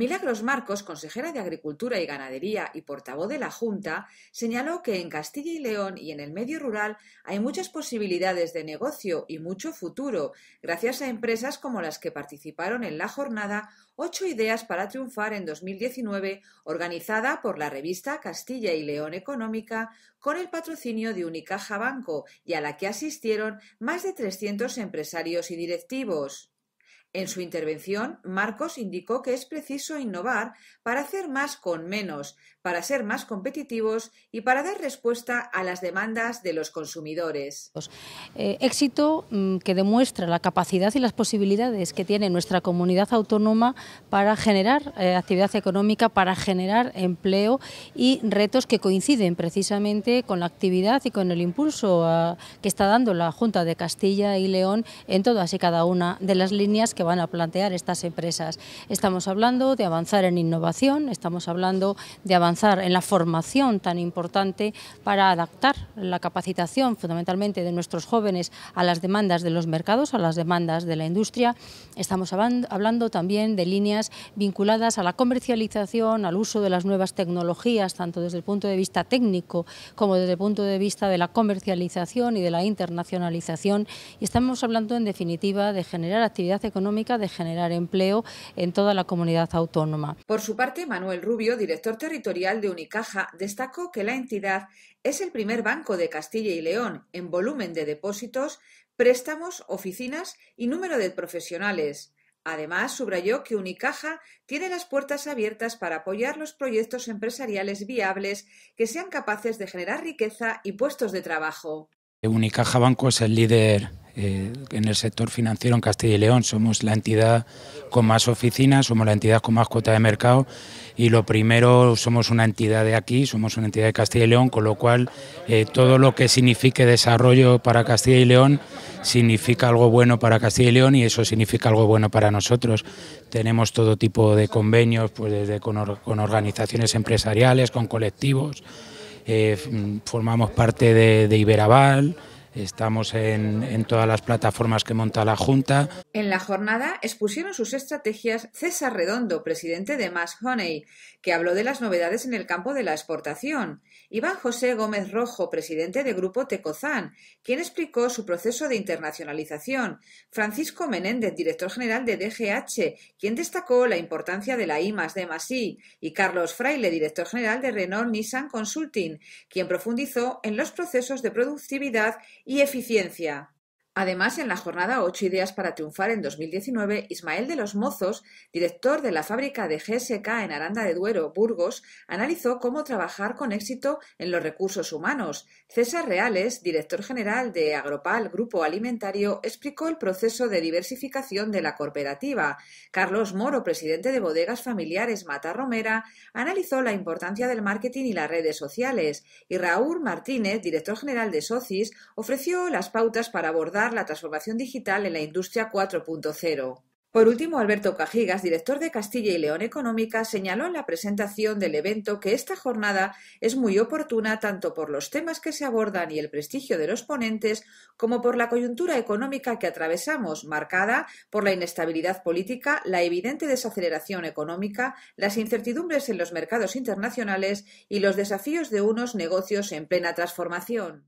Milagros Marcos, consejera de Agricultura y Ganadería y portavoz de la Junta, señaló que en Castilla y León y en el medio rural hay muchas posibilidades de negocio y mucho futuro, gracias a empresas como las que participaron en la jornada Ocho Ideas para Triunfar en 2019, organizada por la revista Castilla y León Económica, con el patrocinio de Unicaja Banco y a la que asistieron más de 300 empresarios y directivos. En su intervención, Marcos indicó que es preciso innovar para hacer más con menos, para ser más competitivos y para dar respuesta a las demandas de los consumidores. Eh, éxito mm, que demuestra la capacidad y las posibilidades que tiene nuestra comunidad autónoma para generar eh, actividad económica, para generar empleo y retos que coinciden precisamente con la actividad y con el impulso ah, que está dando la Junta de Castilla y León en todas y cada una de las líneas que van a plantear estas empresas. Estamos hablando de avanzar en innovación, estamos hablando de avanzar en la formación tan importante para adaptar la capacitación fundamentalmente de nuestros jóvenes a las demandas de los mercados, a las demandas de la industria. Estamos hablando también de líneas vinculadas a la comercialización, al uso de las nuevas tecnologías, tanto desde el punto de vista técnico como desde el punto de vista de la comercialización y de la internacionalización. Y estamos hablando en definitiva de generar actividad económica de generar empleo en toda la comunidad autónoma. Por su parte, Manuel Rubio, director territorial de Unicaja, destacó que la entidad es el primer banco de Castilla y León en volumen de depósitos, préstamos, oficinas y número de profesionales. Además, subrayó que Unicaja tiene las puertas abiertas para apoyar los proyectos empresariales viables que sean capaces de generar riqueza y puestos de trabajo. Unicaja Banco es el líder eh, en el sector financiero en Castilla y León somos la entidad con más oficinas, somos la entidad con más cuota de mercado y lo primero somos una entidad de aquí, somos una entidad de Castilla y León, con lo cual eh, todo lo que signifique desarrollo para Castilla y León significa algo bueno para Castilla y León y eso significa algo bueno para nosotros. Tenemos todo tipo de convenios, pues con, organizaciones empresariales, con colectivos, eh, formamos parte de, de Iberaval. Estamos en, todas las plataformas que monta la Junta. En la jornada expusieron sus estrategias César Redondo, presidente de Mass Honey, que habló de las novedades en el campo de la exportación. Iván José Gómez Rojo, presidente de Grupo Tecozán, quien explicó su proceso de internacionalización. Francisco Menéndez, director general de DGH, quien destacó la importancia de la I D Y Carlos Fraile, director general de Renault Nissan Consulting, quien profundizó en los procesos de productividad y eficiencia. Además, en la jornada 8 Ideas para Triunfar en 2019, Ismael de los Mozos, director de la fábrica de GSK en Aranda de Duero, Burgos, analizó cómo trabajar con éxito en los recursos humanos. César Reales, director general de Agropal Grupo Alimentario, explicó el proceso de diversificación de la cooperativa. Carlos Moro, presidente de Bodegas Familiares Mata Romera, analizó la importancia del marketing y las redes sociales. Y Raúl Martínez, director general de Socis, ofreció las pautas para abordar la transformación digital en la industria 4.0. Por último, Alberto Cajigas, director de Castilla y León Económica, señaló en la presentación del evento que esta jornada es muy oportuna tanto por los temas que se abordan y el prestigio de los ponentes, como por la coyuntura económica que atravesamos, marcada por la inestabilidad política, la evidente desaceleración económica, las incertidumbres en los mercados internacionales y los desafíos de unos negocios en plena transformación.